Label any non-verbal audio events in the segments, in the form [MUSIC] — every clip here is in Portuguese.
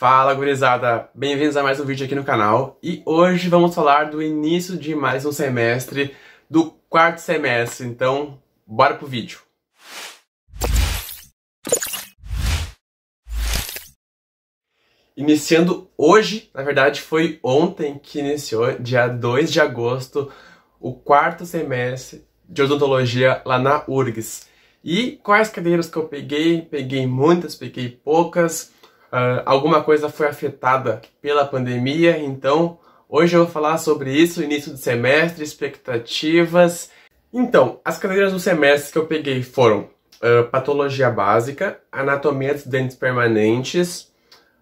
Fala gurizada, bem-vindos a mais um vídeo aqui no canal e hoje vamos falar do início de mais um semestre, do quarto semestre, então bora pro vídeo. Iniciando hoje, na verdade foi ontem que iniciou, dia 2 de agosto, o quarto semestre de odontologia lá na URGS. E quais cadeiras que eu peguei? Peguei muitas, peguei poucas uh, alguma coisa foi afetada pela pandemia, então hoje eu vou falar sobre isso, início de semestre, expectativas. Então, as cadeiras do semestre que eu peguei foram uh, Patologia Básica, Anatomia dos Dentes Permanentes,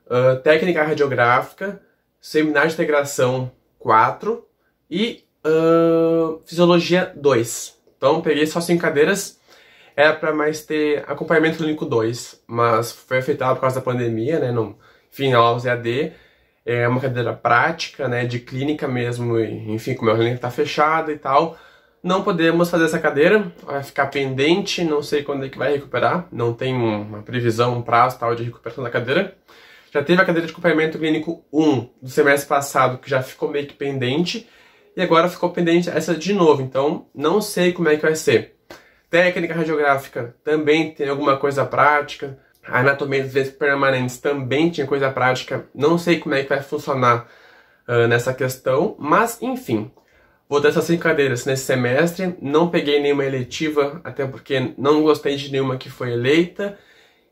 uh, Técnica Radiográfica, Seminário de Integração 4 e Fisiologia 2. Então, peguei só cinco cadeiras era para mais ter acompanhamento clínico 2, mas foi afetado por causa da pandemia, né? No final a ZAD é uma cadeira prática, né? De clínica mesmo, e, enfim, como é a clínica está fechada e tal. Não podemos fazer essa cadeira, vai ficar pendente, não sei quando é que vai recuperar, não tem uma previsão, um prazo tal de recuperação da cadeira. Já teve a cadeira de acompanhamento clínico 1 do semestre passado, que já ficou meio que pendente, e agora ficou pendente essa de novo. Então, não sei como é que vai ser. Técnica radiográfica também tem alguma coisa prática. A anatomia dos Dentes permanentes também tinha coisa prática. Não sei como é que vai funcionar uh, nessa questão, mas enfim. Vou ter essas cinco cadeiras nesse semestre. Não peguei nenhuma eletiva, até porque não gostei de nenhuma que foi eleita.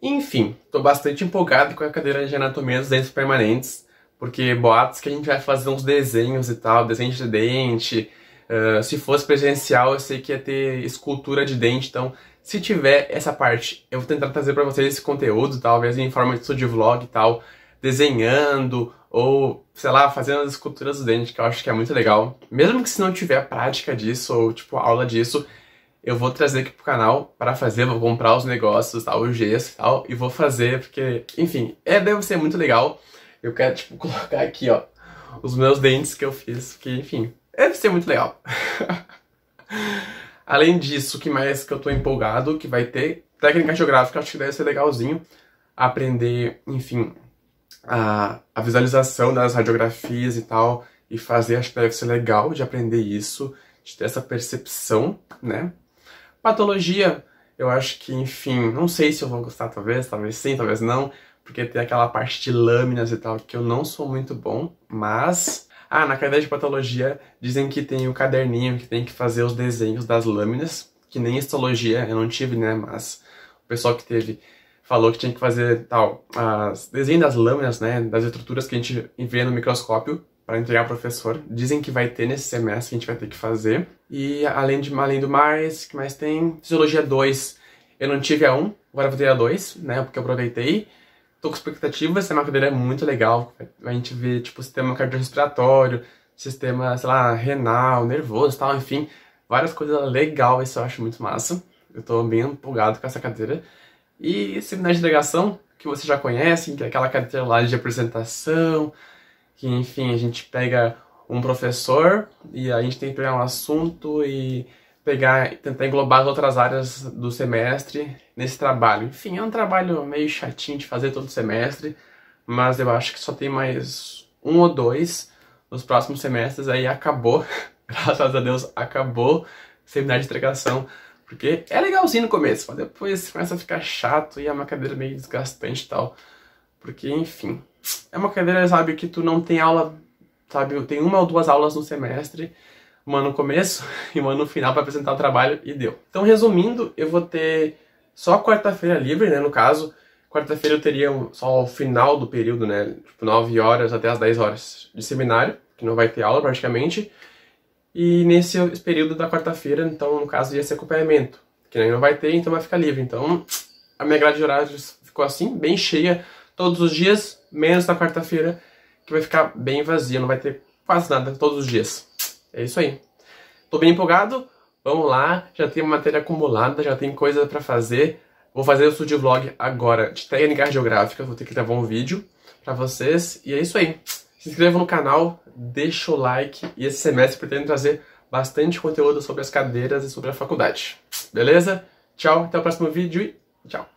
Enfim, estou bastante empolgado com a cadeira de anatomia dos dentes permanentes, porque boatos que a gente vai fazer uns desenhos e tal, desenho de dente, ah, se fosse presencial, eu sei que ia ter escultura de dente, então se tiver essa parte, eu vou tentar trazer para vocês esse conteúdo, talvez em forma de vídeo vlog e tal, desenhando ou, sei lá, fazendo as esculturas do dente, que eu acho que é muito legal. Mesmo que se não tiver prática disso ou, tipo, aula disso, eu vou trazer aqui pro canal para fazer, vou comprar os negócios, tal, o gesso e tal, e vou fazer, porque, enfim, é, deve ser muito legal. Eu quero, tipo, [LAUGHS] colocar aqui, ó, os meus dentes que eu fiz, que, enfim, Deve ser muito legal. [LAUGHS] Além disso, o que mais que eu tô empolgado que vai ter? Técnica geográfica, acho que deve ser legalzinho. Aprender, enfim, a, a visualização das radiografias e tal, e fazer, acho que deve ser legal de aprender isso, de ter essa percepção, né? Patologia, eu acho que, enfim, não sei se eu vou gostar, talvez, talvez sim, talvez não, porque tem aquela parte de lâminas e tal que eu não sou muito bom, mas ah, na cadeira de patologia dizem que tem o caderninho que tem que fazer os desenhos das lâminas, que nem histologia eu não tive, né? Mas o pessoal que teve falou que tinha que fazer tal, as desenho das lâminas, né? Das estruturas que a gente vê no microscópio para entregar ao professor. Dizem que vai ter nesse semestre, que a gente vai ter que fazer. E além, de, além do mais, que mais tem? Fisiologia 2, eu não tive a 1, agora vou ter a 2, né? Porque eu aproveitei tô com expectativa, essa cadeira é muito legal. A gente vê, tipo, sistema cardiorrespiratório, sistema, sei lá, renal, nervoso tal, enfim. Várias coisas legal, isso eu acho muito massa. Eu tô bem empolgado com essa cadeira. E seminário de delegação, que vocês já conhecem, que é aquela cadeira lá de apresentação, que, enfim, a gente pega um professor e a gente tem que pegar um assunto e pegar e tentar englobar as outras áreas do semestre nesse trabalho. Enfim, é um trabalho meio chatinho de fazer todo semestre, mas eu acho que só tem mais um ou dois nos próximos semestres, aí acabou, [LAUGHS] graças a Deus, acabou seminário de entregação, porque é legalzinho no começo, mas depois começa a ficar chato e é uma cadeira meio desgastante e tal, porque, enfim, é uma cadeira, sabe, que tu não tem aula, sabe, tem uma ou duas aulas no semestre, uma no começo [LAUGHS] e uma no final para apresentar o trabalho e deu. Então, resumindo, eu vou ter só quarta-feira livre, né, no caso. Quarta-feira eu teria só o final do período, né, tipo 9 horas até as 10 horas de seminário, que não vai ter aula praticamente. E nesse período da quarta-feira, então, no caso, ia ser acompanhamento, que não vai ter, então vai ficar livre. Então, a minha grade de horários ficou assim, bem cheia todos os dias, menos na quarta-feira, que vai ficar bem vazia, não vai ter quase nada todos os dias. É isso aí. Tô bem empolgado. Vamos lá, já tem matéria acumulada, já tem coisa para fazer. Vou fazer o studio vlog agora de técnica geográfica. vou ter que gravar um vídeo para vocês. E é isso aí. Se inscreva no canal, deixa o like e esse semestre pretendo trazer bastante conteúdo sobre as cadeiras e sobre a faculdade. Beleza? Tchau, até o próximo vídeo e tchau.